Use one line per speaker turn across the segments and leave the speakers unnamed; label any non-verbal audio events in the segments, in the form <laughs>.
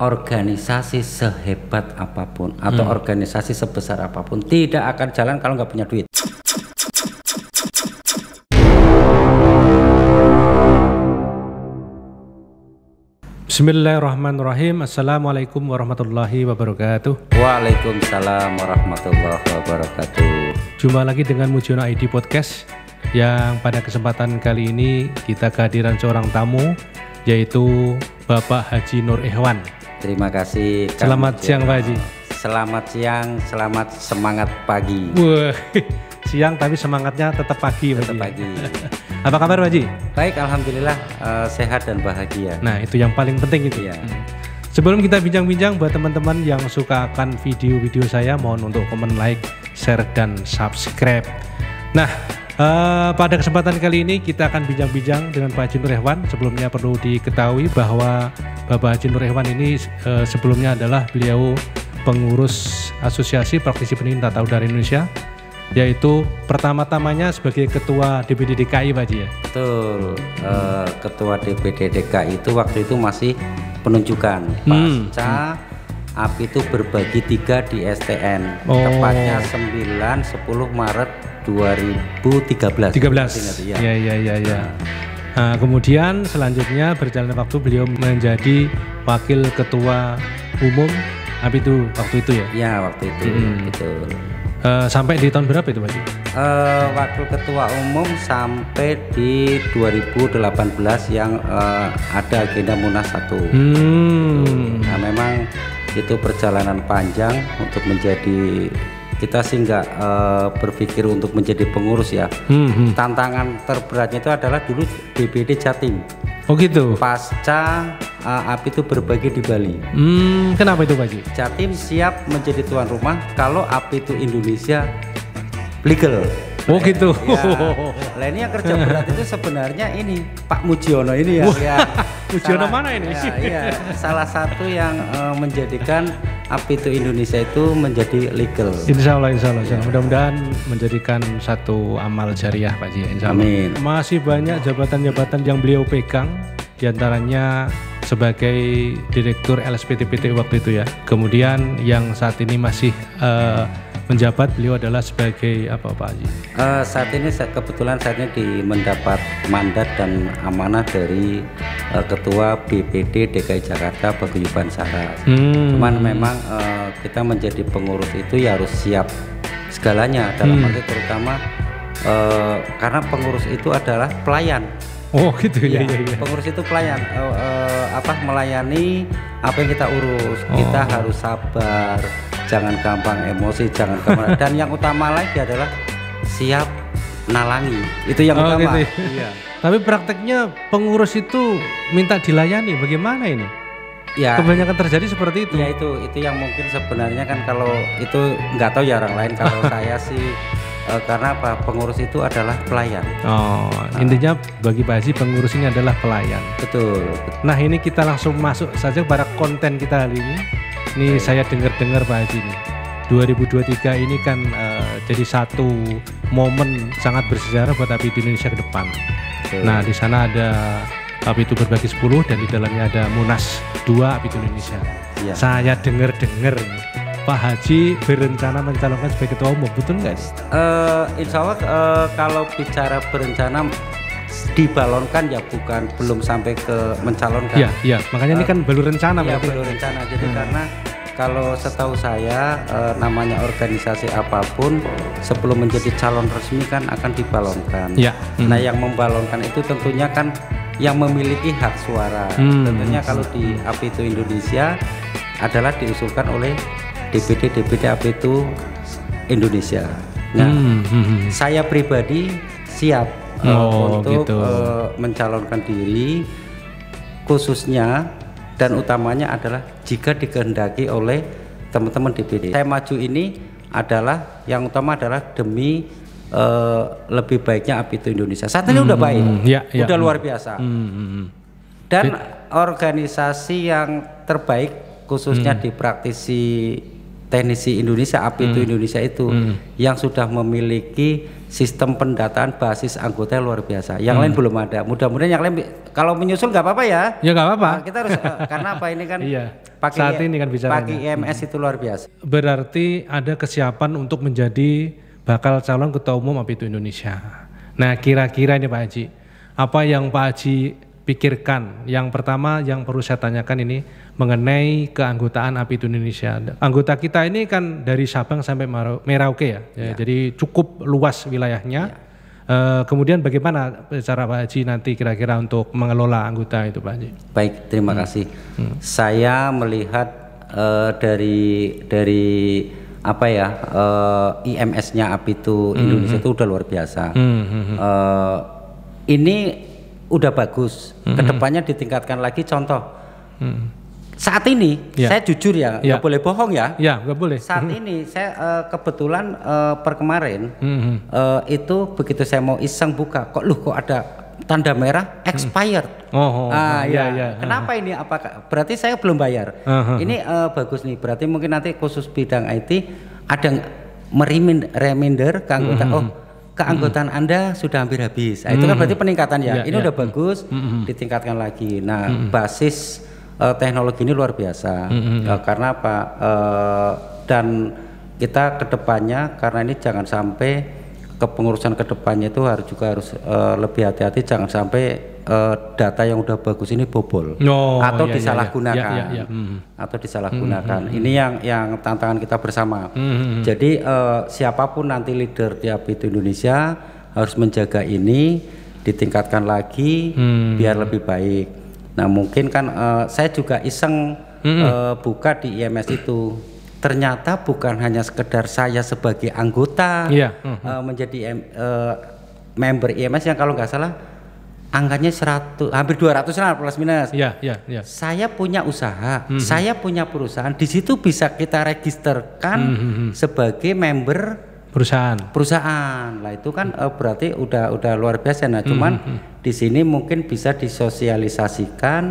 organisasi sehebat apapun atau hmm. organisasi sebesar apapun tidak akan jalan kalau nggak punya duit. Bismillahirrahmanirrahim
Assalamualaikum warahmatullahi wabarakatuh
Waalaikumsalam warahmatullahi wabarakatuh
Jumpa lagi dengan Mujiono ID Podcast Yang pada kesempatan kali ini kita kehadiran seorang tamu Yaitu Bapak Haji Nur Ehwan.
Terima kasih. Selamat siang Pak Haji. Selamat siang, selamat semangat pagi.
Wah, <laughs> siang tapi semangatnya tetap pagi. Tetap pagi. <laughs> Apa kabar Pak Haji? Baik, Alhamdulillah uh, sehat dan bahagia. Nah itu yang paling penting itu. Ya. Sebelum kita bincang-bincang buat teman-teman yang suka akan video-video saya mohon untuk komen like, share, dan subscribe. Nah Uh, pada kesempatan kali ini kita akan bincang-bincang dengan Pak Haji Rehwan. Sebelumnya perlu diketahui bahwa Bapak Haji Rehwan ini uh, sebelumnya adalah beliau pengurus Asosiasi Praktisi Pendidikan Tata Udara Indonesia yaitu pertama-tamanya sebagai ketua DPD DKI Pak Haji ya?
Betul, uh, ketua DPD DKI itu waktu itu masih penunjukan pasca hmm, hmm. API itu berbagi tiga di STN oh. tepatnya 9, 10 Maret 2013. 13. Iya iya iya iya. Ya.
Nah, kemudian selanjutnya berjalannya waktu beliau menjadi wakil ketua umum apa itu waktu itu ya?
Ya waktu itu. Hmm. Gitu.
Uh, sampai di tahun berapa itu Pak? Uh,
eh, wakil ketua umum sampai di 2018 yang uh, ada agenda munas satu.
Hmm.
Nah memang itu perjalanan panjang untuk menjadi kita sih nggak uh, berpikir untuk menjadi pengurus ya. Hmm, hmm. Tantangan terberatnya itu adalah dulu DPD Jatim. Oh gitu. Pasca uh, API itu berbagi di Bali. Hmm, kenapa itu Pak Jatim siap menjadi tuan rumah kalau API itu Indonesia legal. Oh gitu. Ya. Lainnya <laughs> kerja berat itu sebenarnya ini Pak Mujiono ini ya. ya <laughs> Mujiono salah, mana ini? Ya, ya, salah satu yang uh, menjadikan itu Indonesia itu menjadi legal. Insya Allah, insya Allah. Ya.
Mudah-mudahan menjadikan satu amal jariah Pak Ji. Insya Allah. Amin.
Masih banyak
jabatan-jabatan yang beliau pegang diantaranya sebagai direktur LSPTPT waktu itu ya. Kemudian yang saat ini masih uh, menjabat beliau adalah sebagai apa Pak Haji?
Uh, saat ini saya, kebetulan saat ini di, mendapat mandat dan amanah dari uh, Ketua BPD DKI Jakarta Paguyuban Sara. Hmm. Cuman memang uh, kita menjadi pengurus itu ya harus siap segalanya dalam hmm. arti terutama uh, karena pengurus itu adalah pelayan. Oh gitu ya. ya, ya. Pengurus itu pelayan uh, uh, apa melayani apa yang kita urus. Oh. Kita harus sabar jangan gampang emosi jangan gampang <laughs> dan yang utama lagi adalah siap nalangi itu yang oh, utama gitu. Ya. iya.
tapi prakteknya pengurus itu minta dilayani bagaimana ini
ya kebanyakan terjadi seperti itu ya itu itu yang mungkin sebenarnya kan kalau itu nggak tahu ya orang lain kalau <laughs> saya sih Eh, karena apa pengurus itu adalah pelayan
oh nah. intinya bagi Pak Haji pengurus ini adalah pelayan betul, betul nah
ini kita langsung masuk saja pada konten
kita hari ini ini okay. saya dengar-dengar Pak Haji ini 2023 ini kan uh, jadi satu momen sangat bersejarah buat api di Indonesia ke depan. Betul. Nah, di sana ada api itu berbagi 10 dan di dalamnya ada Munas 2 api Indonesia. Ya. Saya dengar-dengar Pak Haji berencana mencalonkan sebagai ketua umum, betul nggak?
Uh, insya Allah uh, kalau bicara berencana dibalonkan ya bukan belum sampai ke mencalonkan. Iya,
iya. Makanya uh, ini eh, kan baru rencana. Iya, baru
rencana. Jadi hmm. karena kalau setahu saya uh, namanya organisasi apapun sebelum menjadi calon resmi kan akan dibalonkan. Iya. Hmm. Nah, yang membalonkan itu tentunya kan yang memiliki hak suara. Hmm. Tentunya kalau di APTO Indonesia adalah diusulkan oleh DPD DPD apa itu Indonesia. Nah, hmm, hmm, hmm. hmm. saya pribadi siap eh, oh, uh, untuk gitu. uh, mencalonkan diri khususnya dan utamanya adalah jika dikehendaki oleh teman-teman DPD. Saya maju ini adalah yang utama adalah demi uh, lebih baiknya itu Indonesia. Saat ini hmm, udah baik, hmm, ya, ya, udah luar biasa. Hmm, hmm Dan organisasi yang terbaik khususnya hmm. di praktisi teknisi Indonesia API hmm. itu Indonesia itu hmm. yang sudah memiliki sistem pendataan basis anggota yang luar biasa. Yang hmm. lain belum ada. Mudah-mudahan yang lain kalau menyusul nggak apa-apa ya. Ya nggak apa-apa. Nah, kita harus eh, karena apa ini kan <laughs> iya. pakai saat ini kan bicara Pakai IMS hmm. itu luar biasa.
Berarti ada kesiapan untuk menjadi bakal calon ketua umum API itu Indonesia. Nah, kira-kira ini Pak Haji, apa yang Pak Haji pikirkan? Yang pertama yang perlu saya tanyakan ini mengenai keanggotaan APITU Indonesia. Anggota kita ini kan dari Sabang sampai Merauke ya, ya. jadi cukup luas wilayahnya. Ya. Uh, kemudian bagaimana cara Pak Haji nanti kira-kira untuk mengelola anggota itu Pak Haji?
Baik, terima hmm. kasih. Hmm. Saya melihat uh, dari dari apa ya uh, eh, IMS-nya Apitu hmm. Indonesia hmm. itu udah luar biasa. Hmm. Uh, ini udah bagus. Hmm. Kedepannya ditingkatkan lagi. Contoh hmm saat ini ya. saya jujur ya, ya. Gak boleh bohong ya. Ya, gak boleh. Saat hmm. ini saya uh, kebetulan uh, eh, per kemarin hmm. uh, eh, itu begitu saya mau iseng buka, kok lu kok ada tanda merah expired. Hmm. Oh, oh, ah, oh, ya. iya Kenapa ini? Apakah berarti saya belum bayar? Uh, huh ini uh, bagus nih. Berarti mungkin nanti khusus bidang IT ada merimin reminder ke anggota. Hmm. Oh, keanggotaan mm -hmm. Anda sudah hampir habis. Nah, itu kan mm-hmm. berarti peningkatan ya. Yeah, ini yeah. udah ya. mm-hmm. bagus, mm -hmm. ditingkatkan lagi. Nah, -hmm. basis uh, teknologi ini luar biasa. Mm -hmm. uh, karena apa? Uh, dan kita kedepannya karena ini jangan sampai kepengurusan kedepannya itu harus juga harus uh, lebih hati-hati jangan sampai uh, data yang udah bagus ini bobol oh, atau iya, iya, iya. disalahgunakan iya, iya, iya. Hmm. atau disalahgunakan hmm, ini yang yang tantangan kita bersama hmm, jadi uh, siapapun nanti leader di itu Indonesia harus menjaga ini ditingkatkan lagi hmm. biar lebih baik Nah mungkin kan uh, saya juga iseng mm -hmm. uh, buka di IMS itu. Ternyata bukan hanya sekedar saya sebagai anggota yeah. Iya. mm -hmm. uh, menjadi uh, member IMS yang kalau nggak salah angkanya 100 hampir 200 lah plus minus. Iya, iya, iya. Saya punya usaha, mm -hmm. saya punya perusahaan, di situ bisa kita registerkan mm -hmm. sebagai member perusahaan perusahaan lah itu kan uh, berarti udah udah luar biasa nah cuman hmm, hmm, hmm. di sini mungkin bisa disosialisasikan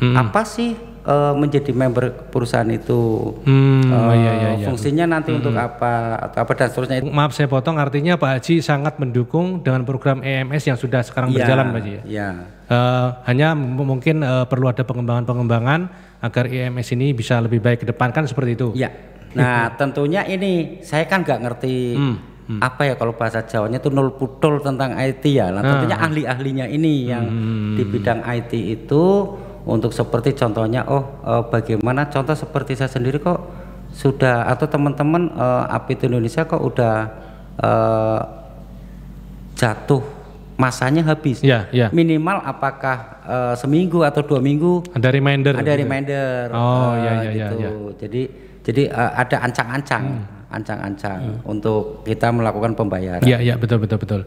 hmm. apa sih uh, menjadi member perusahaan itu hmm, uh, iya, iya, iya. fungsinya nanti hmm. untuk hmm. apa atau apa dan seterusnya
maaf saya potong artinya Pak Haji sangat mendukung dengan program EMS yang sudah sekarang ya, berjalan Pak Haji ya, ya. Uh, hanya mungkin uh, perlu ada pengembangan-pengembangan agar EMS ini bisa lebih baik ke depan kan seperti itu ya Nah,
tentunya ini saya kan nggak ngerti hmm. Hmm. apa ya kalau bahasa Jawanya itu nol putol tentang IT ya. Nah, tentunya ahli-ahlinya ini yang hmm. hmm, hmm. di bidang IT itu untuk seperti contohnya oh eh, bagaimana contoh seperti saya sendiri kok sudah atau teman-teman eh, API Indonesia kok udah eh, jatuh masanya habis. Ya, ya. Minimal apakah uh, seminggu atau dua minggu? Ada reminder. Ada gitu. Ya? reminder. Oh, uh, ya, ya, gitu. ya, ya. Jadi jadi uh, ada ancang-ancang, hmm. ancang-ancang hmm. hmm. untuk kita melakukan pembayaran. Iya, iya,
betul betul betul.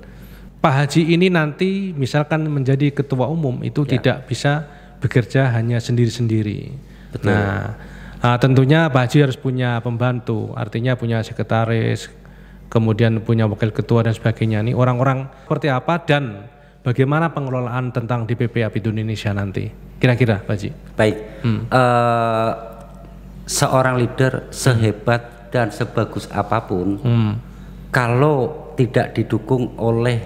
Pak Haji ini nanti misalkan menjadi ketua umum itu ya. tidak bisa bekerja hanya sendiri-sendiri. Nah, ah, tentunya Pak Haji harus punya pembantu, artinya punya sekretaris, kemudian punya wakil ketua dan sebagainya. Ini orang-orang seperti apa dan bagaimana pengelolaan tentang DPP Abidun Indonesia nanti? Kira-kira, Pak Haji.
Baik. Hmm. Uh, seorang leader sehebat dan sebagus apapun, hmm. kalau tidak didukung oleh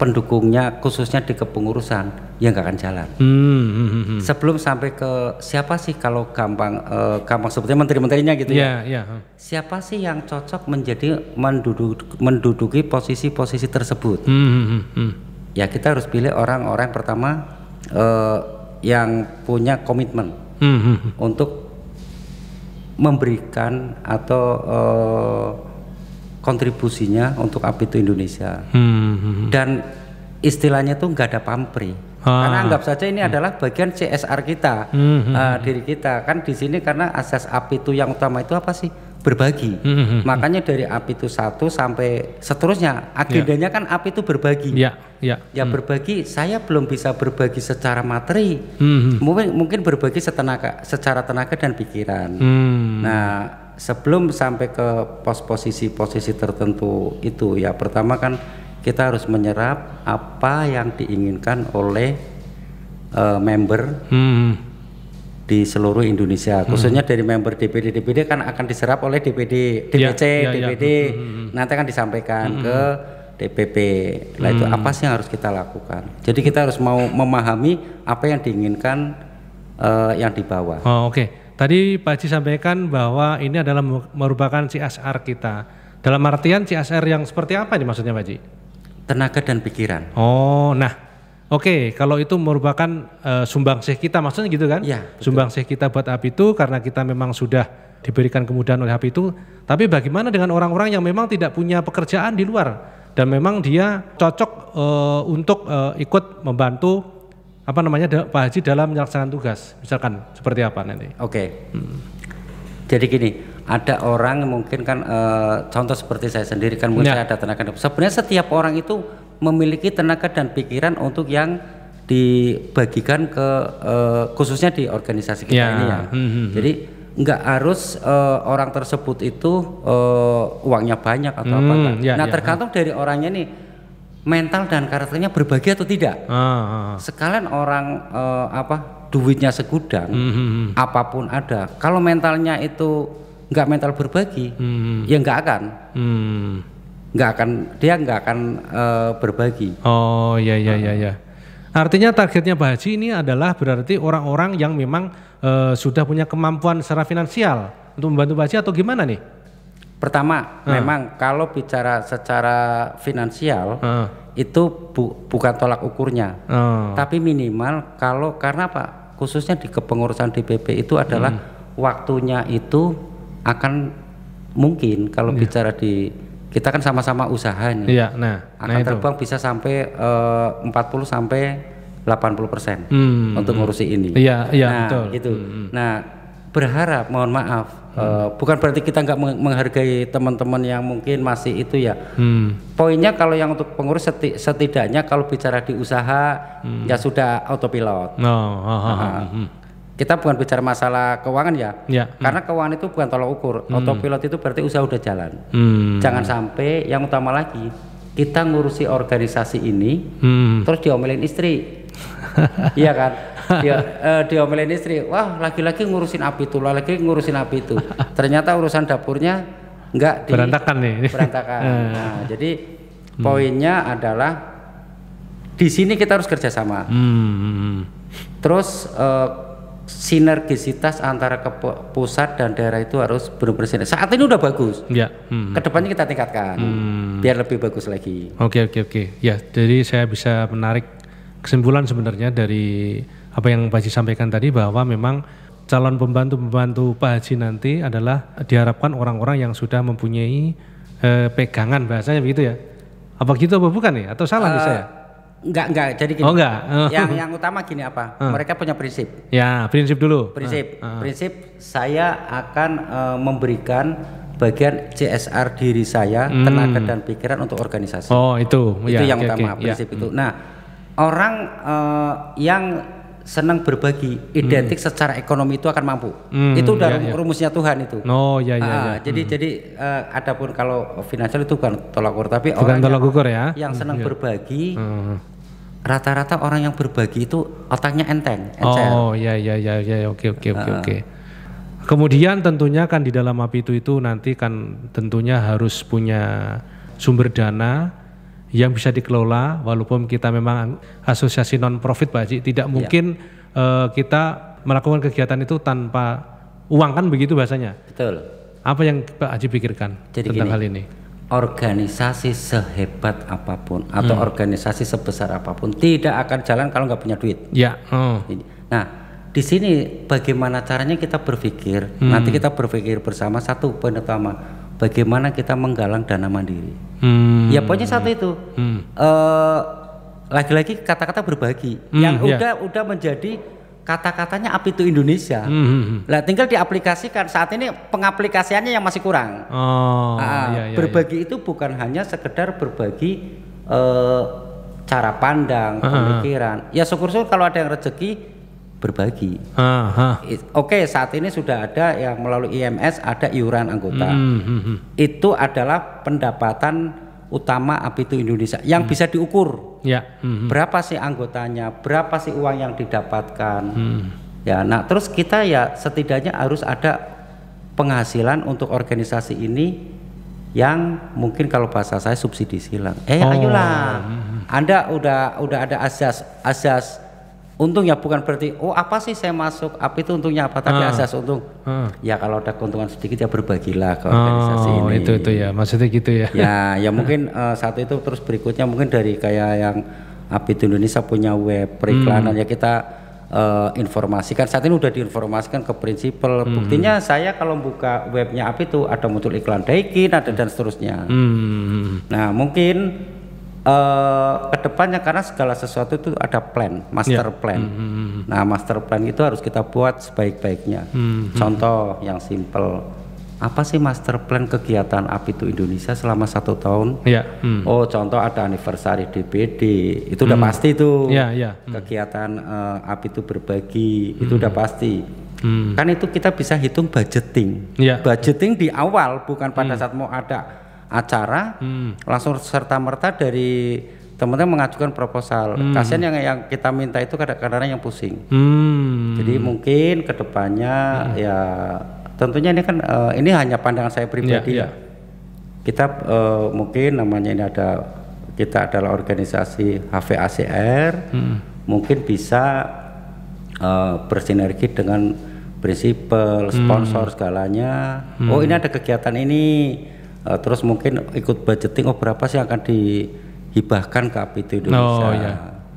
pendukungnya khususnya di kepengurusan ya nggak akan jalan.
Hmm, hmm, hmm. hmm, hmm.
Sebelum sampai ke siapa sih kalau gampang uh, gampang sebetulnya menteri-menterinya gitu yeah, ya. Yeah. Ya, hmm. Siapa sih yang cocok menjadi menduduk, menduduki posisi-posisi tersebut? Hmm, hmm, hmm. Ya kita harus pilih orang-orang pertama uh, yang punya komitmen hmm, hmm. untuk memberikan atau uh, kontribusinya untuk api itu Indonesia
hmm.
dan istilahnya tuh nggak ada pamri ah. karena anggap saja ini hmm. adalah bagian CSR kita hmm. uh, diri kita kan di sini karena asas api itu yang utama itu apa sih berbagi. Mm-hmm. Makanya dari api itu satu sampai seterusnya agendanya yeah. kan api itu berbagi. Ya, yeah, yeah. ya mm. berbagi. Saya belum bisa berbagi secara materi. Mm-hmm. Mungkin mungkin berbagi setenaga, secara tenaga dan pikiran. Mm. Nah, sebelum sampai ke pos posisi posisi tertentu itu ya pertama kan kita harus menyerap apa yang diinginkan oleh uh, member. Mm-hmm di seluruh Indonesia hmm. khususnya dari member DPD DPD kan akan diserap oleh DPD DPC ya, ya, DPD ya. nanti akan disampaikan hmm. ke hmm, DPP lah itu hmm. apa sih yang harus kita lakukan jadi kita harus mau memahami apa yang diinginkan uh, yang dibawa
oh, oke okay. tadi Pak Haji sampaikan bahwa ini adalah merupakan CSR kita
dalam artian CSR
yang seperti apa nih maksudnya Pak Haji tenaga dan pikiran oh nah Oke, okay, kalau itu merupakan uh, eh, sumbangsih kita, maksudnya gitu kan? Ya, sumbangsih kita buat api itu karena kita memang sudah diberikan kemudahan oleh api itu. Tapi bagaimana dengan orang-orang yang memang tidak punya pekerjaan di luar dan memang dia cocok uh, untuk uh, ikut membantu apa namanya Pak Haji dalam melaksanakan tugas, misalkan seperti apa nanti?
Oke. Okay. Hmm. Jadi gini, ada orang mungkin kan e, contoh seperti saya sendiri kan mungkin ya. saya ada tenaga sebenarnya setiap orang itu memiliki tenaga dan pikiran untuk yang dibagikan ke uh, khususnya di organisasi kita yeah. ini ya. Mm -hmm. Jadi nggak harus uh, orang tersebut itu uh, uangnya banyak atau mm, apa enggak. Hmm, yeah, nah, yeah. tergantung hmm. dari orangnya nih mental dan karakternya berbagi atau tidak. Ah, ah. ah. Sekalian orang uh, apa duitnya segudang, mm -hmm. apapun ada. Kalau mentalnya itu nggak mental berbagi, mm -hmm. ya nggak akan. Mm nggak akan dia nggak akan uh, berbagi. Oh iya iya iya. ya.
Artinya targetnya Pak Haji ini adalah berarti orang-orang yang memang uh, sudah punya kemampuan secara finansial untuk membantu Pak Haji atau gimana nih?
Pertama, uh. memang kalau bicara secara finansial uh. itu bu, bukan tolak ukurnya, uh. tapi minimal kalau karena pak khususnya di kepengurusan DPP itu adalah hmm. waktunya itu akan mungkin kalau yeah. bicara di kita kan sama-sama usaha nih. Iya, nah, akan nah terbang itu. bisa sampai eh, uh, 40 sampai 80 persen hmm, untuk ngurusi ini. Iya, iya nah, betul. Itu. Hmm, hmm. Nah, berharap, mohon maaf, hmm. uh, bukan berarti kita nggak menghargai teman-teman yang mungkin masih itu ya. Hmm. Poinnya kalau yang untuk pengurus seti setidaknya kalau bicara di usaha hmm. ya sudah autopilot.
No, oh, oh, oh, oh,
oh kita bukan bicara masalah keuangan ya, ya. karena hmm. keuangan itu bukan tolak ukur. Hmm. Autopilot itu berarti usaha udah jalan.
Hmm. Jangan
sampai yang utama lagi kita ngurusi organisasi ini, hmm. terus diomelin istri, <laughs> iya kan? Dia uh, diomelin istri, wah lagi-lagi ngurusin api itu, lagi ngurusin api itu. Ternyata urusan dapurnya nggak berantakan
nih. Berantakan. <laughs>
nah, jadi hmm. poinnya adalah di sini kita harus kerjasama.
Hmm. hmm, hmm.
Terus uh, sinergisitas antara ke pusat dan daerah itu harus benar-benar Saat ini udah bagus. Ya. Hmm. Kedepannya kita tingkatkan hmm. biar lebih bagus lagi.
Oke oke oke. Okay. Ya, jadi saya bisa menarik kesimpulan sebenarnya dari apa yang Pak Haji sampaikan tadi bahwa memang calon pembantu-pembantu Pak Haji nanti adalah diharapkan orang-orang yang sudah mempunyai eh, pegangan bahasanya begitu ya. Apa gitu apa bukan ya? Atau salah uh, nih eh, saya?
Enggak, enggak. Jadi gini. Oh, enggak. Oh. Yang yang utama gini apa? Uh. Mereka punya prinsip. Ya, prinsip dulu. Prinsip. Uh. Prinsip saya akan uh, memberikan bagian CSR diri saya, hmm. tenaga dan pikiran untuk organisasi.
Oh, itu. Itu ya, yang okay, utama okay, ya. prinsip ya. itu.
Hmm. Nah, orang uh, yang senang berbagi, identik hmm. secara ekonomi itu akan mampu. Hmm, itu udah ya, ya. rumusnya Tuhan itu. No, oh, ya ya. Uh, ah, ya. Jadi hmm. jadi uh, adapun kalau finansial itu bukan tolak ukur, tapi bukan orang tolak ukur ya. Yang hmm, senang iya. hmm, berbagi. rata Rata-rata orang yang berbagi itu otaknya enteng. Oh, ya ya ya ya, oke oke oke ah. oke.
Kemudian tentunya kan di dalam api itu itu nanti kan tentunya harus punya sumber dana yang bisa dikelola walaupun kita memang asosiasi non profit Pak Haji tidak iya. mungkin ya. uh, kita melakukan kegiatan itu tanpa uang kan begitu bahasanya betul apa yang Pak Haji pikirkan
Jadi tentang gini, hal ini organisasi sehebat apapun atau hmm. organisasi sebesar apapun tidak akan jalan kalau nggak punya duit ya oh. nah di sini bagaimana caranya kita berpikir hmm. nanti kita berpikir bersama satu poin utama bagaimana kita menggalang dana mandiri. Hmm. Ya pokoknya satu itu. Hmm. Uh, lagi-lagi kata-kata berbagi hmm, yang yeah. udah udah menjadi kata-katanya api itu Indonesia. hmm Nah, tinggal diaplikasikan. Saat ini pengaplikasiannya yang masih kurang. Oh, nah, yeah, yeah, berbagi yeah. itu bukan hanya sekedar berbagi Uh, cara pandang, uh-huh. pemikiran. Ya syukur-syukur kalau ada yang rezeki berbagi. Oke, okay, saat ini sudah ada yang melalui IMS ada iuran anggota. Hmm, hmm, hmm, hmm. Itu adalah pendapatan utama itu Indonesia yang hmm. bisa diukur. Ya. Hmm, hmm. Berapa sih anggotanya? Berapa sih uang yang didapatkan? Hmm. Ya, nah terus kita ya setidaknya harus ada penghasilan untuk organisasi ini yang mungkin kalau bahasa saya subsidi silang. Eh, oh. ayolah. Hmm, Anda udah udah ada asas asas Untung ya bukan berarti oh apa sih saya masuk apa itu untungnya apa tapi ah. asas untung ah. ya kalau ada keuntungan sedikit ya berbagilah ke oh, organisasi oh, ini itu itu
ya maksudnya gitu ya ya
<laughs> ya mungkin uh, satu itu terus berikutnya mungkin dari kayak yang Abid Indonesia punya web periklanan hmm. ya kita uh, informasikan saat ini udah diinformasikan ke prinsipal hmm. buktinya saya kalau buka webnya apa itu ada muncul iklan daikin ada hmm. dan seterusnya
hmm.
nah mungkin uh, eh, kedepannya karena segala sesuatu itu ada plan, master yeah. plan. Mm -hmm. Nah, master plan itu harus kita buat sebaik-baiknya. Mm -hmm. Contoh yang simple, apa sih master plan kegiatan API itu Indonesia selama satu tahun?
Yeah. Mm. Oh,
contoh ada anniversary DPD, itu mm. udah pasti itu Yeah, yeah. Mm. Kegiatan uh, API itu berbagi, mm. itu udah pasti. Mm. Kan itu kita bisa hitung budgeting. Yeah. Budgeting di awal, bukan pada mm. saat mau ada acara hmm. langsung serta merta dari teman-teman mengajukan proposal. Hmm. Kasihan yang yang kita minta itu kadang-kadang yang pusing.
Hmm. Jadi mungkin
kedepannya hmm. ya tentunya ini kan uh, ini hanya pandangan saya pribadi. Yeah, yeah. Kita uh, mungkin namanya ini ada kita adalah organisasi HVACR, hmm. mungkin bisa uh, bersinergi dengan prinsipal, hmm. sponsor hmm. segalanya. Hmm. Oh ini ada kegiatan ini uh, terus mungkin ikut budgeting oh berapa sih akan dihibahkan ke APT Indonesia. Oh iya.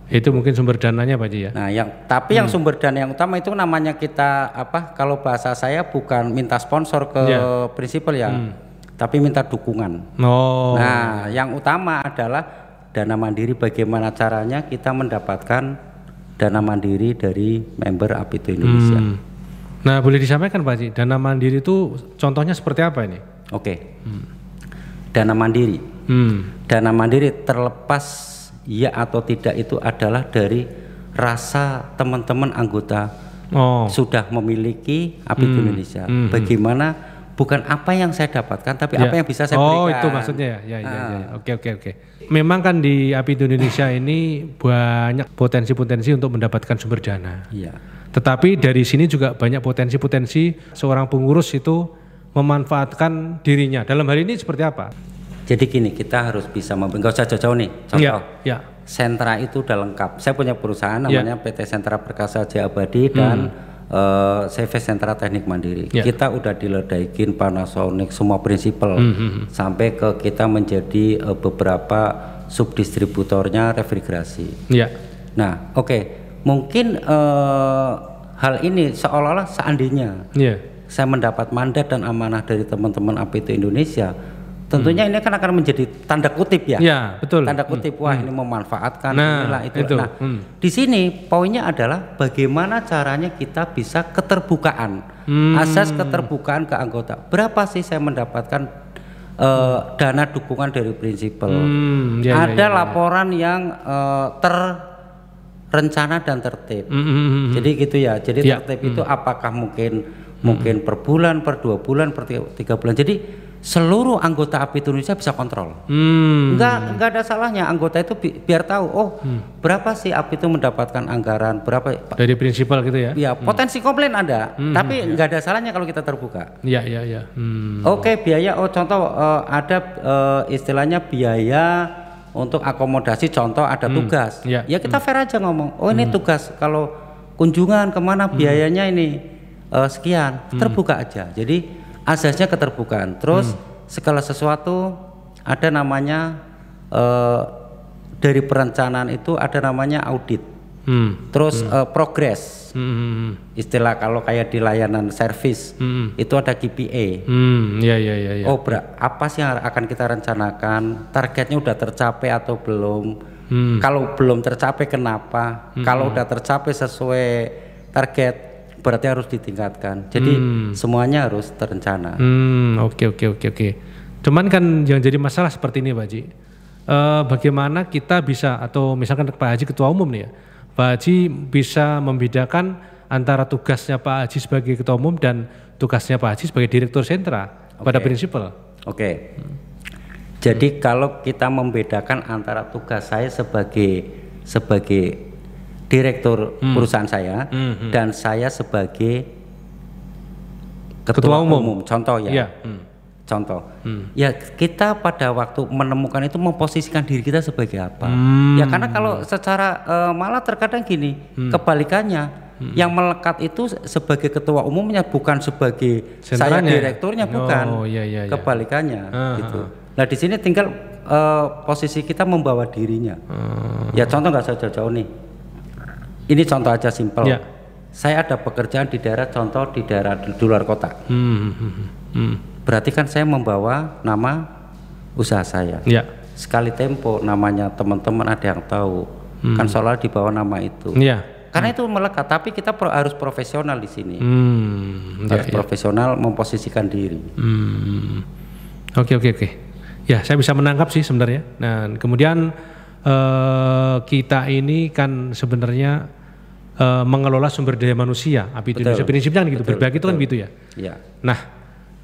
Itu mungkin sumber dananya Pak Ji ya. Nah, yang tapi hmm. yang sumber dana yang utama itu namanya kita apa kalau bahasa saya bukan minta sponsor ke yeah. prinsipal ya. Hmm. Tapi minta dukungan. Oh. Nah, yang utama adalah dana mandiri bagaimana caranya kita mendapatkan dana mandiri dari member APT Indonesia. Hmm.
Nah, boleh disampaikan Pak Ji, dana mandiri itu contohnya seperti apa ini?
Oke. Okay. Hmm dana mandiri. Hmm. Dana mandiri terlepas ya atau tidak itu adalah dari rasa teman-teman anggota oh. sudah memiliki api hmm. Indonesia. Hmm. Bagaimana bukan apa yang saya dapatkan tapi ya. apa yang bisa saya oh, berikan. Oh, itu maksudnya ya. Ya, ya, ya. Ah. Oke, oke, oke.
Memang kan di api Indonesia ini banyak potensi-potensi untuk mendapatkan sumber dana. Iya. Tetapi dari sini juga banyak potensi-potensi seorang pengurus itu memanfaatkan dirinya. Dalam hal ini seperti apa?
Jadi gini, kita harus bisa nggak saja jauh nih. Contoh, ya, ya. sentra itu udah lengkap. Saya punya perusahaan iya. namanya ya. PT Sentra Perkasa Jaya Abadi hmm. dan hmm. Uh, CV Sentra Teknik Mandiri. Ya. Kita udah diledaikin Panasonic semua prinsipal hmm. hmm, hmm. sampai ke kita menjadi uh, beberapa subdistributornya refrigerasi. Ya. Nah, oke, okay. mungkin uh, hal ini seolah-olah seandainya. Yeah saya mendapat mandat dan amanah dari teman-teman APT Indonesia, tentunya hmm. ini kan akan menjadi tanda kutip ya. Ya, betul. Tanda kutip hmm. wah hmm. ini memanfaatkan nah, inilah itu. itu. Nah, hmm. di sini poinnya adalah bagaimana caranya kita bisa keterbukaan. Hmm. Asas keterbukaan ke anggota. Berapa sih saya mendapatkan uh, dana dukungan dari prinsipal. Hmm, ya, ya ada ya, ya, laporan yang uh, terrencana dan tertib. Mm, mm, mm, Jadi gitu ya. Jadi ya. tertib itu hmm. apakah mungkin mungkin per bulan, per dua bulan, per tiga, tiga bulan. Jadi seluruh anggota API Indonesia bisa kontrol.
Hmm. Enggak enggak
ada salahnya anggota itu bi biar tahu oh hmm. berapa sih API itu mendapatkan anggaran, berapa ya?
dari prinsipal gitu
ya. Iya, hmm. potensi komplain ada, hmm, tapi hmm, enggak ya. ada salahnya kalau kita terbuka. Iya,
iya, iya. Hmm.
Oke, okay, biaya oh contoh uh, ada uh, istilahnya biaya untuk akomodasi contoh ada hmm. tugas. Ya, ya kita hmm. fair aja ngomong, oh ini hmm. tugas kalau kunjungan kemana hmm. biayanya hmm. ini uh, sekian hmm. terbuka aja jadi asasnya keterbukaan terus hmm. segala sesuatu ada namanya uh, dari perencanaan itu ada namanya audit hmm. terus hmm. Uh, progres hmm, hmm, hmm, hmm. istilah kalau kayak di layanan service hmm. itu ada KPI
hmm. ya, ya,
ya, ya. oh apa sih yang akan kita rencanakan targetnya udah tercapai atau belum Hmm. Kalau belum tercapai kenapa? Hmm. Kalau udah tercapai sesuai target berarti harus ditingkatkan. Jadi hmm. semuanya harus terencana.
Hmm, oke oke oke oke. Cuman kan yang jadi masalah seperti ini Pak Haji. E, bagaimana kita bisa atau misalkan Pak Haji ketua umum nih ya. Pak Haji bisa membedakan antara tugasnya Pak Haji sebagai ketua umum dan tugasnya Pak Haji sebagai direktur sentra okay. pada prinsipal.
Oke. Okay. Jadi kalau kita membedakan antara tugas saya sebagai sebagai direktur hmm. perusahaan saya hmm, hmm, dan saya sebagai ketua, ketua umum. umum contoh ya, yeah. Hmm. contoh hmm. ya kita pada waktu menemukan itu memposisikan diri kita sebagai apa hmm. ya karena hmm. kalau secara uh, malah terkadang gini hmm. kebalikannya hmm. yang melekat itu sebagai ketua umumnya bukan sebagai Sentranya. saya direkturnya oh, bukan iya, yeah, yeah. kebalikannya uh, gitu ah. nah di sini tinggal uh, posisi kita membawa dirinya uh, ya contoh nggak saya jauh-jauh nih ini contoh aja simpel. Yeah. Saya ada pekerjaan di daerah contoh di daerah di luar kota. Hmm, hmm, hmm. hmm, hmm. Berarti kan saya membawa nama usaha saya. Yeah. Sekali tempo namanya teman-teman ada yang tahu. Hmm. Kan soalnya bawah nama itu. Yeah. Karena hmm. itu melekat, tapi kita pro, harus profesional di sini.
Hmm, ya, harus ya,
profesional memposisikan diri.
Hmm. Oke, oke, oke. Ya, saya bisa menangkap sih sebenarnya. Dan nah, kemudian eh, kita ini kan sebenarnya uh, mengelola sumber daya manusia API betul, Indonesia prinsipnya kan gitu betul, berbagi betul. itu kan gitu ya. ya. Nah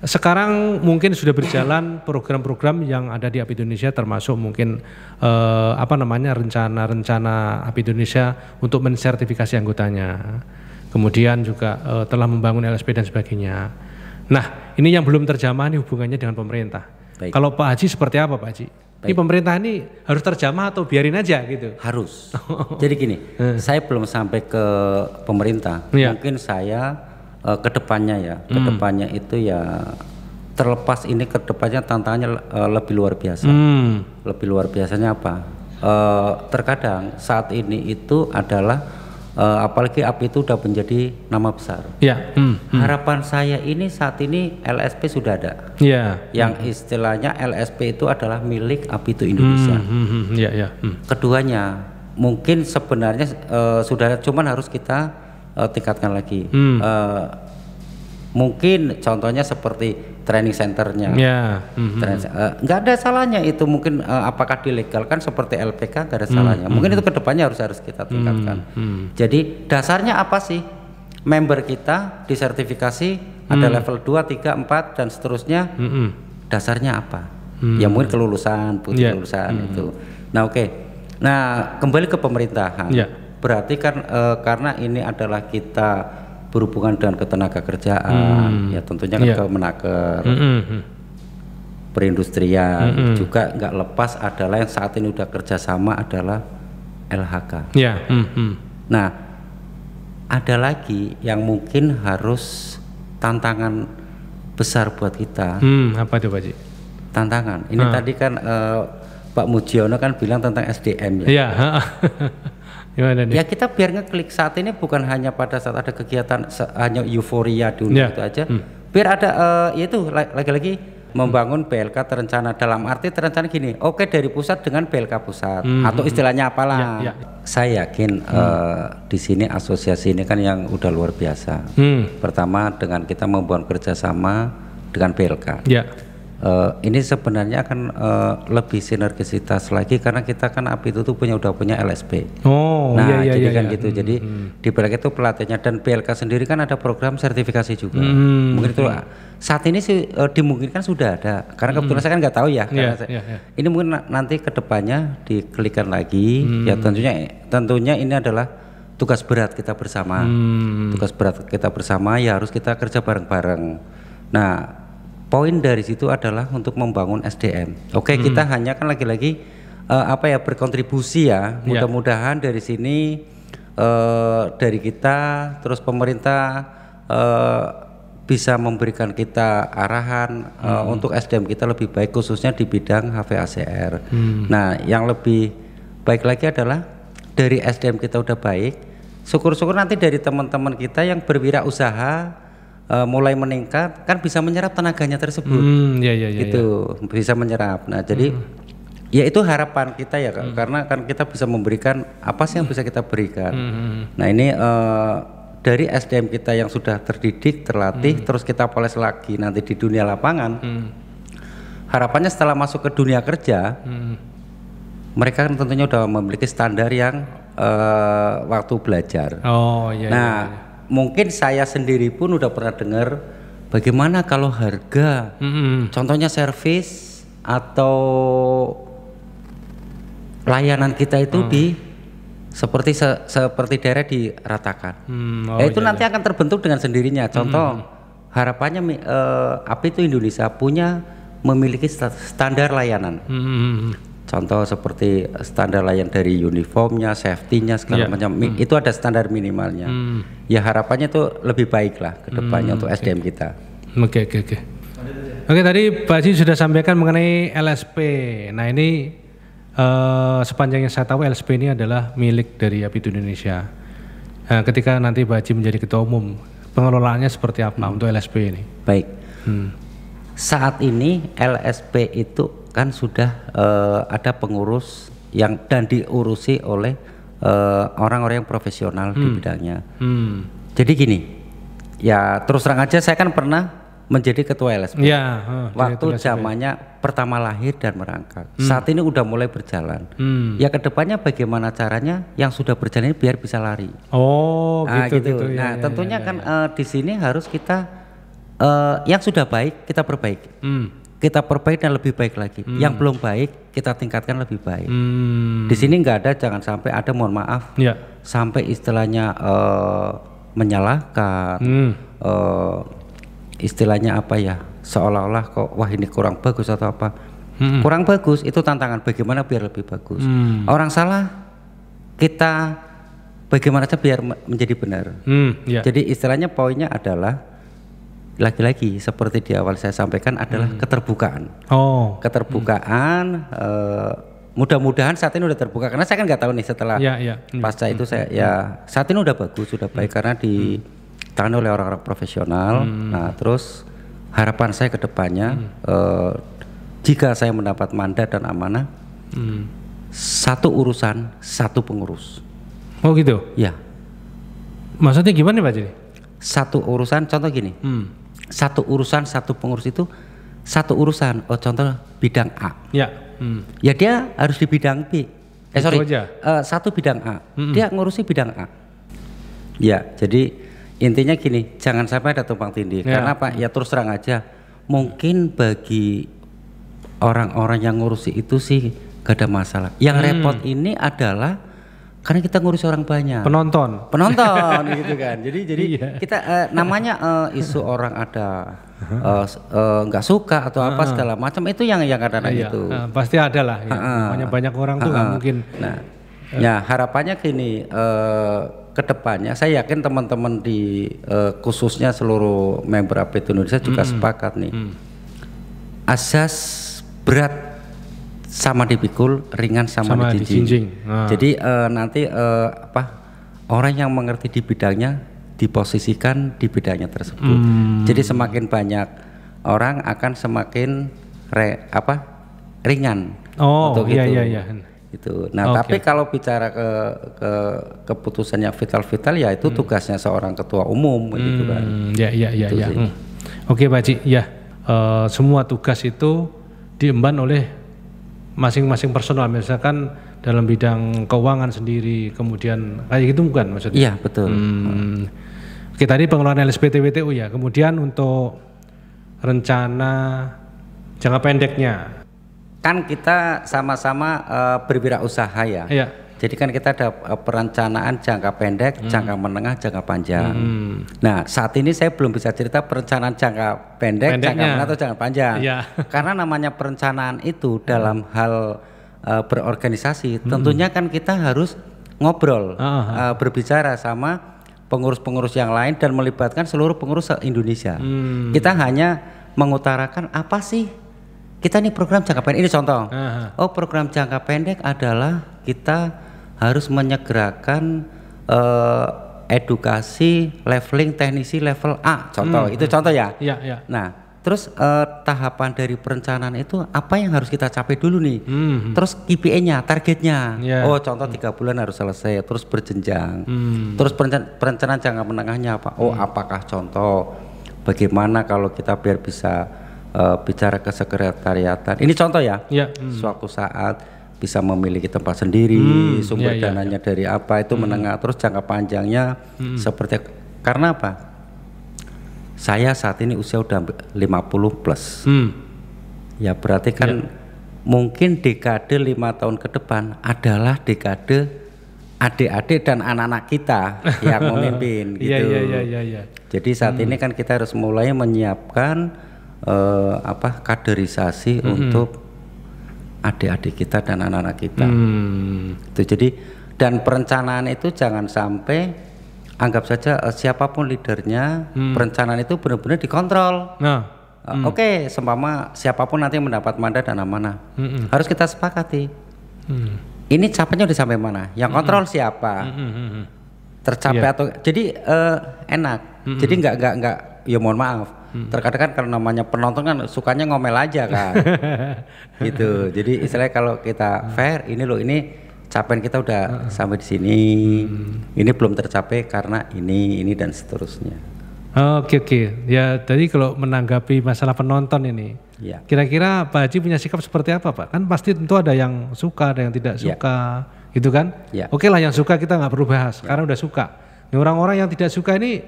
sekarang mungkin sudah berjalan program-program yang ada di API Indonesia termasuk mungkin eh, apa namanya rencana-rencana API Indonesia untuk mensertifikasi anggotanya. Kemudian juga eh, telah membangun LSP dan sebagainya. Nah, ini yang belum terjamah nih hubungannya dengan pemerintah. Baik. Kalau Pak Haji seperti apa Pak Haji? Ini pemerintah ini
harus terjamah
atau biarin aja gitu? Harus. <laughs>
Jadi gini, eh. saya belum sampai ke pemerintah. Ya. Mungkin saya uh, depannya ya, hmm. depannya itu ya terlepas ini ke depannya tantangannya uh, lebih luar biasa. Hmm. Lebih luar biasanya apa? Uh, terkadang saat ini itu adalah uh, apalagi api itu sudah menjadi nama besar. Ya. Hmm, hmm. Harapan saya ini saat ini LSP sudah ada. Ya. Yang hmm. istilahnya LSP itu adalah milik api itu Indonesia. Hmm, hmm, hmm ya, ya. Hmm. Keduanya mungkin sebenarnya uh, sudah, cuman harus kita uh, tingkatkan lagi. Hmm. Uh, mungkin contohnya seperti training centernya. Ya.
Yeah. Mm-hmm.
uh, ada salahnya itu mungkin uh, apakah dilegalkan seperti LPK nggak ada salahnya. Mm-hmm. Mungkin mhm. itu kedepannya harus harus kita mhm, tingkatkan. Mm-hmm. Jadi dasarnya apa sih member kita disertifikasi mm ada mhm. level 2, 3, 4 dan seterusnya. Mm-hmm. Dasarnya apa? mm Ya mungkin kelulusan, putih yeah. kelulusan mm itu. Nah oke. Okay. Nah kembali ke pemerintahan. Yeah. Berarti kan uh, karena ini adalah kita berhubungan dengan ketenaga kerjaan, hmm. ya tentunya kan yeah. ke menaker, mm -hmm. perindustrian mm -hmm. juga nggak lepas adalah yang saat ini udah kerjasama adalah LHK. Yeah. Mm -hmm. Nah, ada lagi yang mungkin harus tantangan besar buat kita. Hmm, apa tuh Pak Tantangan. Ini ha. tadi kan uh, Pak Mujiono kan bilang tentang SDM ya. Iya, <laughs> Gimana nih? Ya kita biar ngeklik saat ini bukan hanya pada saat ada kegiatan hanya euforia dulu yeah. gitu aja. Hmm. Biar ada uh, eh, yaitu lagi-lagi membangun BLK terencana dalam arti terencana gini. Oke okay, dari pusat dengan BLK pusat hmm. atau hmm, hmm. istilahnya apalah. Yeah, yeah. Saya yakin hmm. uh, di sini asosiasi ini kan yang udah luar biasa. Hmm. Pertama dengan kita membangun kerjasama dengan BLK. Yeah Uh, ini sebenarnya akan uh, lebih sinergisitas lagi karena kita kan api itu tuh punya udah punya LSP.
Oh, nah iya, iya, jadi iya, kan iya. gitu. Hmm,
jadi hmm. di BLK itu pelatihnya dan PLK sendiri kan ada program sertifikasi juga. Hmm, mungkin itu hmm. saat ini sih uh, dimungkinkan sudah ada karena hmm. kebetulan saya kan nggak tahu ya. Yeah, iya, saya, yeah, yeah. Ini mungkin na nanti kedepannya diklikkan lagi. Ya, hmm. Ya tentunya tentunya ini adalah tugas berat kita bersama.
Hmm.
Tugas berat kita bersama ya harus kita kerja bareng-bareng. Nah poin dari situ adalah untuk membangun SDM. Oke, hmm. kita hanya kan lagi-lagi uh, apa ya berkontribusi ya. ya. Mudah-mudahan dari sini uh, dari kita terus pemerintah uh, bisa memberikan kita arahan hmm. untuk SDM kita lebih baik khususnya di bidang HVACR. Hmm. Nah, yang lebih baik lagi adalah dari SDM kita udah baik, syukur-syukur nanti dari teman-teman kita yang berwirausaha uh, mulai meningkat kan bisa menyerap tenaganya tersebut. mm, ya, ya, ya, itu ya. bisa menyerap. Nah jadi mm. ya itu harapan kita ya mm. karena kan kita bisa memberikan apa sih yang hmm. bisa kita berikan. Hmm. hmm, hmm. Nah ini uh, dari SDM kita yang sudah terdidik terlatih hmm. terus kita poles lagi nanti di dunia lapangan. Hmm. Harapannya setelah masuk ke dunia kerja. Hmm mereka kan tentunya sudah memiliki standar yang uh, waktu belajar. Oh iya. iya nah, iya, iya mungkin saya sendiri pun udah pernah dengar bagaimana kalau harga mm-hmm. contohnya servis atau layanan kita itu mm. di seperti se, seperti daerah diratakan.
hmm, oh, itu iya, nanti iya. akan
terbentuk dengan sendirinya. Mm-hmm. Contoh hmm. harapannya uh, eh, apa itu Indonesia punya memiliki standar layanan. hmm. Contoh seperti standar layan dari uniformnya, safety-nya segala yeah. macam hmm. itu ada standar minimalnya. Hmm. Ya harapannya itu lebih baik lah ke depannya hmm, untuk okay. SDM kita. Oke okay, oke
okay, oke. Okay. Oke tadi Pak Haji sudah sampaikan mengenai LSP. Nah ini uh, sepanjang yang saya tahu LSP ini adalah milik dari Apitu Indonesia. Nah, ketika nanti Pak Haji menjadi ketua umum, pengelolaannya seperti apa hmm. untuk LSP ini?
Baik. Hmm. Saat ini LSP itu kan sudah uh, ada pengurus yang dan diurusi oleh eh, orang-orang uh, yang profesional hmm. di bidangnya. Hmm. Jadi gini, ya terus terang aja saya kan pernah menjadi ketua LSP. Ya, oh, waktu zamannya pertama lahir dan merangkak. Hmm. Saat ini udah mulai berjalan. Hmm. Ya kedepannya bagaimana caranya yang sudah berjalan ini biar bisa lari. Oh, nah, gitu, gitu. gitu. Ya, nah, ya, tentunya ya, kan, ya, kan Uh, di sini harus kita uh, yang sudah baik kita perbaiki. Hmm kita perbaiki dan lebih baik lagi. Hmm. Yang belum baik kita tingkatkan lebih baik. Hmm. Di sini nggak ada jangan sampai ada mohon maaf ya. sampai istilahnya uh, menyalahkan, hmm. uh, istilahnya apa ya seolah-olah kok wah ini kurang bagus atau apa. Hmm. Kurang bagus itu tantangan bagaimana biar lebih bagus. Hmm. Orang salah kita bagaimana saja biar menjadi benar. Hmm, Ya. Jadi istilahnya poinnya adalah lagi-lagi seperti di awal saya sampaikan adalah hmm. keterbukaan. Oh. Keterbukaan. Hmm. Uh, mudah-mudahan saat ini udah terbuka karena saya kan nggak tahu nih setelah ya, ya. Hmm. pasca itu hmm. saya hmm. ya saat ini udah bagus sudah baik hmm. karena ditangani oleh orang-orang profesional hmm. nah terus harapan saya ke depannya hmm. eh, jika saya mendapat mandat dan amanah hmm. satu urusan satu pengurus oh gitu ya maksudnya gimana pak jadi satu urusan contoh gini hmm satu urusan satu pengurus itu satu urusan. Oh contoh bidang A. Ya. Hmm. Ya dia harus di bidang B. Eh sorry. aja. Uh, satu bidang A. Hmm. Dia ngurusi bidang A. Ya. Jadi intinya gini, jangan sampai ada tumpang tindih. Ya. Karena apa? Ya terus terang aja. Mungkin bagi orang-orang yang ngurusi itu sih gak ada masalah. Yang hmm. repot ini adalah karena kita ngurus orang banyak penonton penonton <laughs> gitu kan jadi jadi iya. kita uh, namanya uh, isu orang ada uh-huh. eh, nggak uh, uh, suka atau apa uh, segala macam itu yang yang uh, iya, itu uh, pasti ada lah ya. uh, uh-huh. banyak banyak orang uh, tuh nggak mungkin nah uh. ya harapannya gini uh, kedepannya saya yakin teman-teman di uh, khususnya seluruh member AP Indonesia juga hmm. sepakat nih mm. asas berat sama dipikul, ringan sama, sama dijinjing. dijinjing. Nah. Jadi uh, nanti uh, apa orang yang mengerti di bidangnya diposisikan di bidangnya tersebut. Hmm. Jadi semakin banyak orang akan semakin re, apa ringan oh, untuk iya, itu. Iya, iya. Itu. Nah, okay. tapi kalau bicara ke, ke keputusan yang vital-vital ya itu hmm. tugasnya seorang ketua umum hmm. gitu kan. Ya, ya, ya, ya.
Oke, Pak Cik, ya. Uh, semua tugas itu diemban oleh masing-masing personal misalkan dalam bidang keuangan sendiri kemudian kayak gitu bukan maksudnya? Iya betul. Hmm. Oke tadi pengelolaan LSPT WTU ya kemudian untuk rencana jangka pendeknya
kan kita sama-sama uh, berwirausaha ya. Iya. Jadi kan kita ada eh, perencanaan jangka pendek, hmm. jangka menengah, jangka panjang. Hmm. Nah, saat ini saya belum bisa cerita perencanaan jangka pendek, Pendeknya. jangka menengah atau jangka panjang. Ya. <laughs> Karena namanya perencanaan itu dalam hmm. hal uh, berorganisasi, hmm. tentunya kan kita harus ngobrol, uh -huh. uh, berbicara sama pengurus-pengurus yang lain dan melibatkan seluruh pengurus Indonesia.
Hmm. Kita
hanya mengutarakan apa sih kita ini program jangka pendek ini contoh. Uh ah, -huh. Ah. Oh, program jangka pendek adalah kita harus menyegerakan uh, edukasi leveling teknisi level A contoh hmm. itu hmm. contoh ya. Iya, iya. Nah, terus uh, tahapan dari perencanaan itu apa yang harus kita capai dulu nih? Hmm. hmm. Terus KPI-nya, targetnya. Yeah. Oh, contoh tiga hmm. bulan harus selesai, terus berjenjang. Hmm. Terus perencanaan, perencanaan jangka menengahnya apa? Oh, hmm. apakah contoh bagaimana kalau kita biar bisa uh, bicara ke sekretariatan. Ini contoh ya. Yeah. Hmm. Suatu saat bisa memiliki tempat sendiri, hmm, sumber iya, iya, dananya iya. dari apa itu hmm. menengah terus jangka panjangnya hmm. seperti karena apa? Saya saat ini usia udah 50 plus. Hmm. Ya berarti kan yeah. mungkin dekade lima tahun ke depan adalah dekade adik-adik dan anak-anak kita yang <laughs> memimpin iya, gitu. yeah, yeah, yeah, yeah. Jadi saat hmm. ini kan kita harus mulai menyiapkan uh, apa kaderisasi hmm. untuk adik-adik kita dan anak-anak kita. Hmm. Itu jadi dan perencanaan itu jangan sampai anggap saja uh, siapapun leadernya hmm. perencanaan itu benar-benar dikontrol. Nah. Uh, hmm. Oke, okay, sempama siapapun nanti mendapat mandat dan amanah, hmm. harus kita sepakati. Hmm. Ini capeknya udah sampai mana? Yang kontrol siapa? Hmm. Tercapai yeah. atau jadi uh, enak. Hmm. Jadi nggak nggak nggak ya mohon maaf Hmm. Terkadang kan karena namanya penonton kan sukanya ngomel aja kan. <laughs> gitu. Jadi istilahnya kalau kita hmm. fair ini loh ini capaian kita udah uh sampai di sini. Hmm. Ini belum tercapai karena ini ini dan seterusnya.
Oke oh, oke. Okay, Ya tadi kalau menanggapi masalah penonton ini. kira ya. Kira-kira Pak Haji punya sikap seperti apa Pak? Kan pasti tentu ada yang suka, ada yang tidak ya. suka, ya. gitu kan? Ya. Oke okay lah yang suka kita nggak perlu bahas, ya. karena udah suka. Orang-orang yang tidak suka ini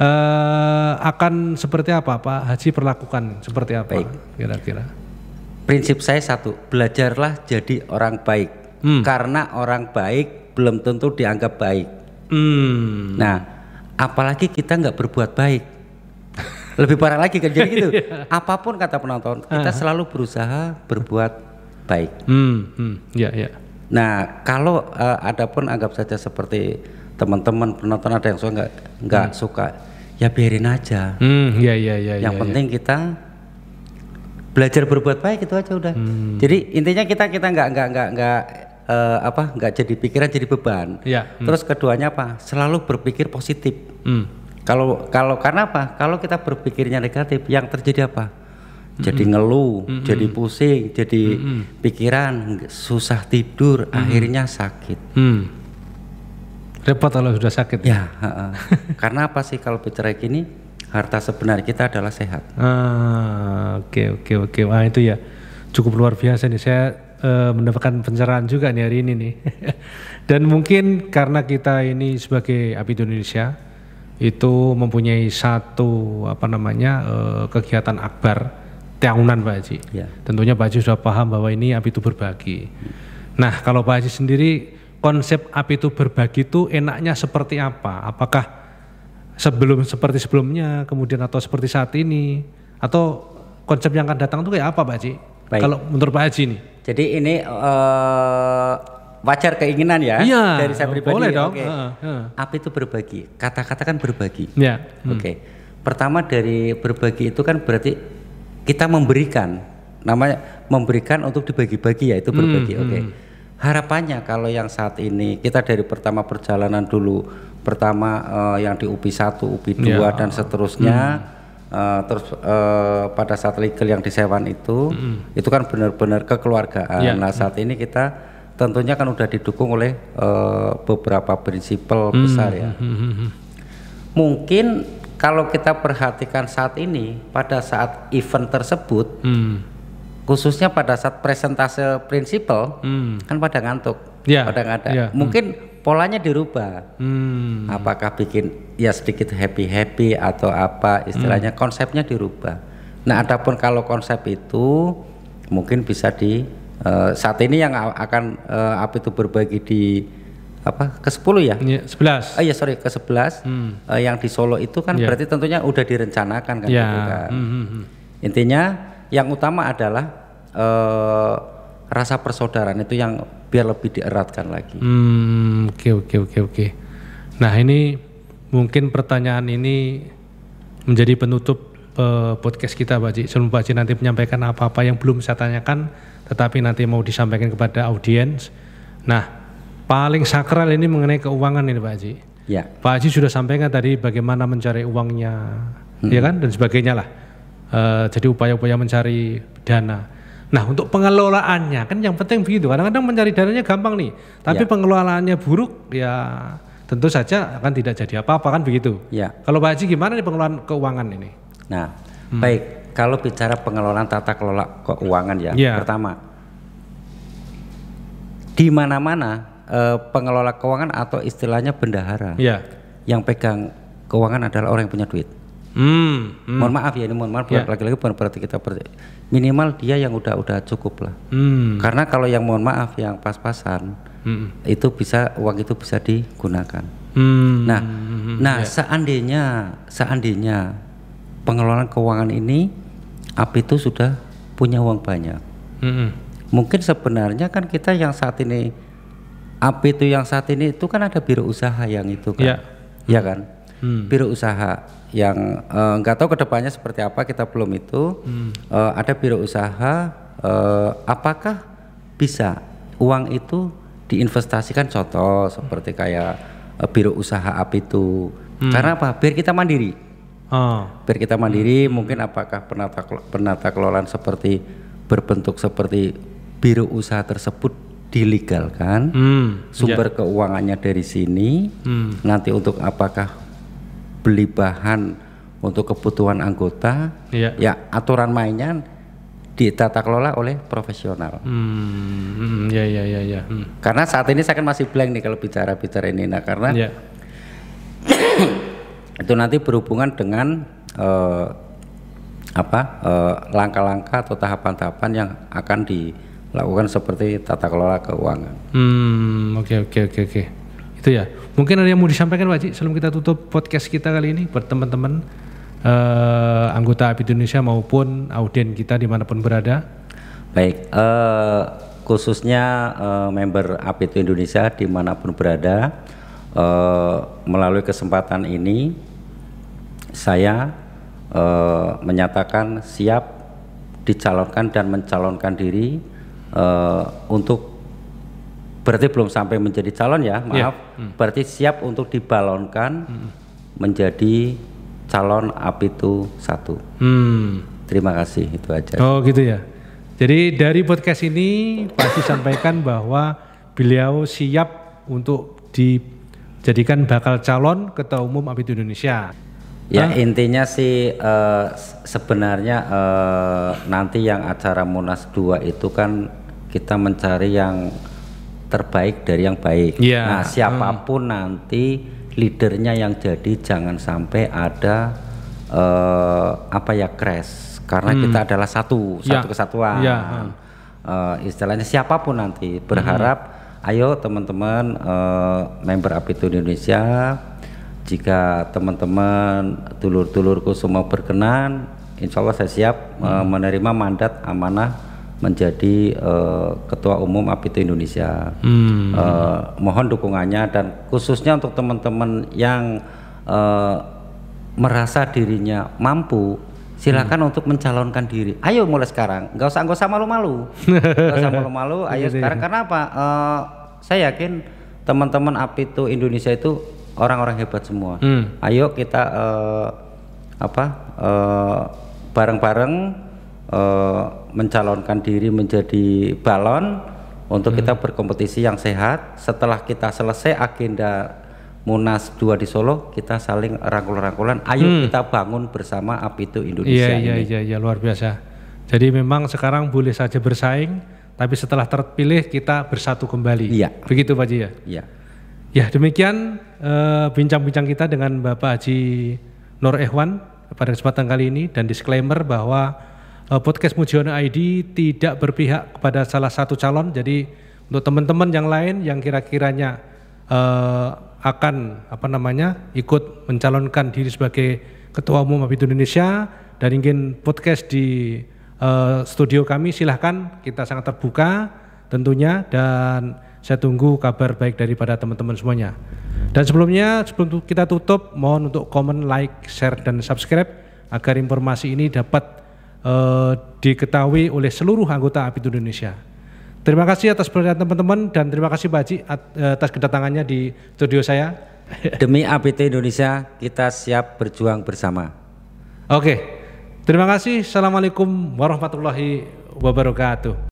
uh, akan seperti apa Pak Haji perlakukan seperti apa
kira-kira? Prinsip saya satu, belajarlah jadi orang baik. Hmm. Karena orang baik belum tentu dianggap baik. Hmm. Nah, apalagi kita nggak berbuat baik. <laughs> Lebih parah lagi kan jadi gitu. <laughs> Iya. Apapun kata penonton, kita uh selalu berusaha berbuat baik. Hmm, hmm. ya, ya. Nah, kalau uh, eh, ada pun anggap saja seperti teman-teman penonton ada yang suka nggak nggak hmm. suka ya biarin aja hmm, ya, ya, ya, yang ya, penting ya. kita belajar berbuat baik itu aja udah hmm. jadi intinya kita kita nggak nggak nggak nggak uh, apa nggak jadi pikiran jadi beban ya, hmm. terus keduanya apa selalu berpikir positif hmm. kalau hmm. kalau karena apa kalau kita berpikirnya negatif yang terjadi apa jadi mm -hmm. ngeluh, mm -hmm. jadi pusing, jadi mm -hmm. pikiran susah tidur, mm -hmm. akhirnya sakit. Mm. Repot kalau sudah sakit. Ya, <laughs> karena apa sih kalau bercerai ini harta sebenarnya kita adalah sehat.
Ah, oke oke oke, wah itu ya cukup luar biasa nih. Saya uh, mendapatkan pencerahan juga nih hari ini nih. <laughs> Dan mungkin karena kita ini sebagai api Indonesia itu mempunyai satu apa namanya uh, kegiatan akbar tahunan Pak Haji. Ya. Tentunya Pak Haji sudah paham bahwa ini api itu berbagi. Hmm. Nah, kalau Pak Haji sendiri konsep api itu berbagi itu enaknya seperti apa? Apakah sebelum seperti sebelumnya, kemudian atau seperti saat ini, atau konsep yang akan datang itu kayak apa, Pak Haji? Baik. Kalau menurut Pak Haji ini?
Jadi ini uh, wajar keinginan ya ya dari saya pribadi. Boleh ya. dong. Okay. Uh, uh. Api itu berbagi. Kata-kata kan berbagi. Ya. Hmm. Oke. Okay. Pertama dari berbagi itu kan berarti kita memberikan namanya memberikan untuk dibagi-bagi ya itu hmm, berbagi. Hmm, Oke. Okay harapannya kalau yang saat ini kita dari pertama perjalanan dulu pertama uh, yang di UPI 1, UPI 2 yeah. dan seterusnya hmm. Uh, terus uh, pada saat legal yang disewan itu mm. itu kan benar-benar kekeluargaan. Yeah. Nah saat ini kita tentunya kan sudah didukung oleh uh, beberapa prinsipal mm. besar ya. Mm. Mungkin kalau kita perhatikan saat ini pada saat event tersebut mm khususnya pada saat presentase prinsipal hmm. kan pada ngantuk, yeah. pada ngada. Yeah. Hmm. Mungkin hmm. polanya dirubah. Hmm. Apakah bikin ya sedikit happy happy atau apa istilahnya hmm. konsepnya dirubah. Nah, adapun kalau konsep itu mungkin bisa di uh, saat ini yang akan uh, apa itu berbagi di apa ke 10 ya? ya 11. Oh iya sorry ke 11. Hmm. Uh, yang di Solo itu kan yeah. berarti tentunya udah direncanakan kan yeah. gitu kan. Hmm, -hmm. hmm. Intinya yang utama adalah uh, rasa persaudaraan itu yang biar lebih dieratkan lagi.
Hmm, oke oke oke oke. Nah, ini mungkin pertanyaan ini menjadi penutup uh, podcast kita, Pak Haji. Sebelum Pak Haji nanti menyampaikan apa-apa yang belum saya tanyakan, tetapi nanti mau disampaikan kepada audiens. Nah, paling sakral ini mengenai keuangan ini, Pak Haji. Ya. Pak Haji sudah sampaikan tadi bagaimana mencari uangnya, ya hmm. ya kan, dan sebagainya lah. Eh, jadi upaya-upaya mencari dana. Nah untuk pengelolaannya kan yang penting begitu. Kadang-kadang mencari dananya gampang nih, tapi ya. pengelolaannya buruk ya tentu saja akan tidak jadi apa-apa kan begitu. Ya. Kalau Pak Haji gimana nih pengelolaan keuangan ini?
Nah hmm. baik kalau bicara pengelolaan tata kelola keuangan ya, ya. pertama di mana-mana eh, pengelola keuangan atau istilahnya bendahara ya. yang pegang keuangan adalah orang yang punya duit.
Hmm,
hmm. Mohon maaf ya ini mohon maaf yeah. lagi-lagi bukan berarti kita ber minimal dia yang udah udah cukup lah. Hmm. Karena kalau yang mohon maaf yang pas-pasan hmm. itu bisa uang itu bisa digunakan. Hmm. Nah, hmm. nah yeah. seandainya seandainya pengelolaan keuangan ini api itu sudah punya uang banyak. Hmm. Mungkin sebenarnya kan kita yang saat ini api itu yang saat ini itu kan ada biro usaha yang itu kan. Yeah. Ya kan? Hmm. Biro usaha yang eh, nggak uh, tahu kedepannya seperti apa kita belum itu hmm. uh, ada biro usaha uh, apakah bisa uang itu diinvestasikan contoh seperti kayak uh, biro usaha apa itu hmm. karena apa biar kita mandiri oh. biar kita mandiri hmm. mungkin apakah penata penata kelolaan seperti berbentuk seperti biro usaha tersebut dilegalkan hmm. sumber yeah. keuangannya dari sini hmm. nanti untuk apakah beli bahan untuk kebutuhan anggota, ya, ya aturan mainnya ditata kelola oleh profesional. Hmm, hmm, ya ya ya ya. Hmm. Karena saat ini saya kan masih blank nih kalau bicara bicara ini, nah karena ya. <coughs> itu nanti berhubungan dengan uh, apa langkah eh, langkah-langkah atau tahapan-tahapan yang akan dilakukan seperti tata kelola keuangan.
Hmm, oke okay, oke okay, oke okay, oke. Itu ya. Mungkin ada yang mau disampaikan Pak Haji sebelum kita tutup podcast kita kali ini buat teman-teman eh, anggota API Indonesia maupun audien kita dimanapun berada.
Baik, eh, khususnya eh, member API Indonesia dimanapun berada, eh, melalui kesempatan ini saya eh, menyatakan siap dicalonkan dan mencalonkan diri eh, untuk berarti belum sampai menjadi calon ya iya. maaf yeah. hmm. berarti siap untuk dibalonkan hmm. menjadi calon apitu satu
hmm.
terima kasih itu aja
oh gitu ya jadi dari podcast ini pasti sampaikan bahwa beliau siap untuk dijadikan bakal calon ketua umum apitu Indonesia
ya Hah? intinya sih uh, sebenarnya uh, nanti yang acara Munas 2 itu kan kita mencari yang terbaik dari yang baik. Yeah. Nah, hmm. siapapun hmm. nanti leadernya yang jadi jangan sampai ada uh, apa ya crash karena hmm. kita adalah satu iya. satu yeah. kesatuan. Yeah. Iya. Hmm. Uh, istilahnya siapapun nanti berharap hmm. ayo teman-teman uh, member Apitu Indonesia jika teman-teman dulur-dulurku semua berkenan insya Allah saya siap eh, hmm. uh, menerima mandat amanah menjadi uh, ketua umum APT Indonesia.
Hmm. Uh,
mohon dukungannya dan khususnya untuk teman-teman yang uh, merasa dirinya mampu silakan hmm. untuk mencalonkan diri. Ayo mulai sekarang, nggak usah nggak usah malu-malu, nggak usah <laughs> malu-malu. Ayo iya, iya. sekarang karena apa? Uh, saya yakin teman-teman APT Indonesia itu orang-orang hebat semua. Hmm. Ayo kita uh, apa bareng-bareng. Uh, uh mencalonkan diri menjadi balon untuk hmm. kita berkompetisi yang sehat. Setelah kita selesai agenda Munas 2 di Solo, kita saling rangkul-rangkulan. Ayo hmm. kita bangun bersama itu Indonesia. Iya, iya, iya,
iya, luar biasa. Jadi memang sekarang boleh saja bersaing, tapi setelah terpilih kita bersatu kembali. Iya. Begitu Pak Haji ya? Iya. Ya demikian eh, bincang-bincang uh, kita dengan Bapak Haji Nur Ehwan pada kesempatan kali ini dan disclaimer bahwa Eh, podcast Mujiono ID tidak berpihak kepada salah satu calon. Jadi untuk teman-teman yang lain yang kira-kiranya uh, akan apa namanya ikut mencalonkan diri sebagai ketua umum Habib Indonesia dan ingin podcast di uh, studio kami silahkan kita sangat terbuka tentunya dan saya tunggu kabar baik daripada teman-teman semuanya. Dan sebelumnya sebelum kita tutup mohon untuk komen, like, share dan subscribe agar informasi ini dapat uh, diketahui oleh seluruh anggota APITU Indonesia. Terima kasih atas perhatian teman-teman dan terima kasih Pak Haji eh, atas kedatangannya di studio saya. <laughs> Demi
APT Indonesia, kita siap berjuang bersama. Oke, terima kasih. Assalamualaikum warahmatullahi wabarakatuh.